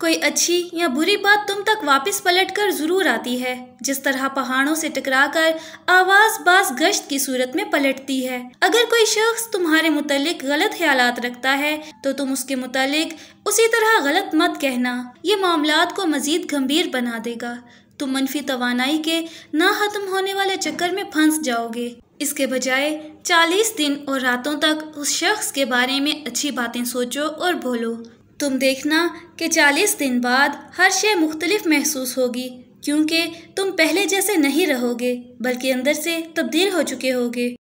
कोई अच्छी या बुरी बात तुम तक वापस पलट कर ज़रूर आती है जिस तरह पहाड़ों से टकराकर आवाज़ बाज गश्त की सूरत में पलटती है अगर कोई शख्स तुम्हारे मुतलिक गलत ख्याल रखता है तो तुम उसके मुतलिक उसी तरह गलत मत कहना ये मामला को मज़ीद गंभीर बना देगा तुम मनफी तो के ना ख़त्म होने वाले चक्कर में फंस जाओगे इसके बजाय 40 दिन और रातों तक उस शख्स के बारे में अच्छी बातें सोचो और बोलो तुम देखना कि चालीस दिन बाद हर शय मुख्तलिफ महसूस होगी क्योंकि तुम पहले जैसे नहीं रहोगे बल्कि अंदर से तब्दील हो चुके होगे